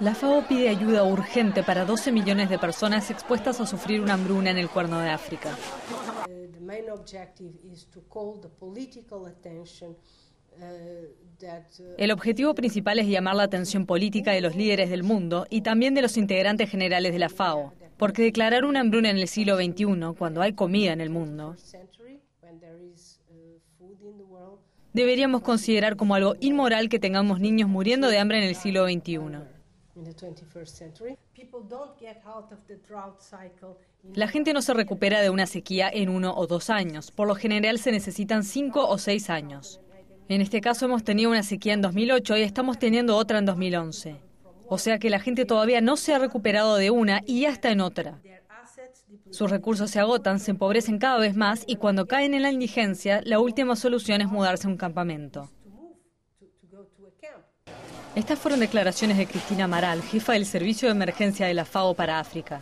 La FAO pide ayuda urgente para 12 millones de personas expuestas a sufrir una hambruna en el Cuerno de África. Uh, uh, el objetivo principal es llamar la atención política de los líderes del mundo y también de los integrantes generales de la FAO, porque declarar una hambruna en el siglo XXI, cuando hay comida en el mundo, uh, deberíamos considerar como algo inmoral que tengamos niños muriendo de hambre en el siglo XXI. La gente no se recupera de una sequía en uno o dos años. Por lo general se necesitan cinco o seis años. En este caso hemos tenido una sequía en 2008 y estamos teniendo otra en 2011. O sea que la gente todavía no se ha recuperado de una y ya está en otra. Sus recursos se agotan, se empobrecen cada vez más y cuando caen en la indigencia, la última solución es mudarse a un campamento. Estas fueron declaraciones de Cristina Maral, jefa del Servicio de Emergencia de la FAO para África.